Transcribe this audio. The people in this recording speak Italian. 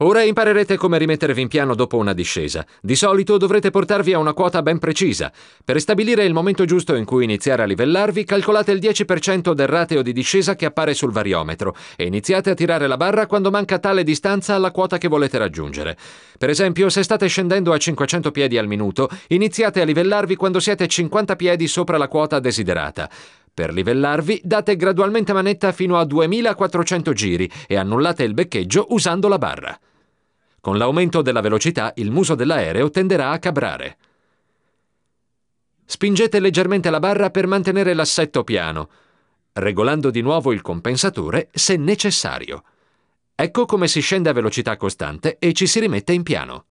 Ora imparerete come rimettervi in piano dopo una discesa. Di solito dovrete portarvi a una quota ben precisa. Per stabilire il momento giusto in cui iniziare a livellarvi, calcolate il 10% del rateo di discesa che appare sul variometro e iniziate a tirare la barra quando manca tale distanza alla quota che volete raggiungere. Per esempio, se state scendendo a 500 piedi al minuto, iniziate a livellarvi quando siete 50 piedi sopra la quota desiderata. Per livellarvi date gradualmente manetta fino a 2400 giri e annullate il beccheggio usando la barra. Con l'aumento della velocità il muso dell'aereo tenderà a cabrare. Spingete leggermente la barra per mantenere l'assetto piano, regolando di nuovo il compensatore se necessario. Ecco come si scende a velocità costante e ci si rimette in piano.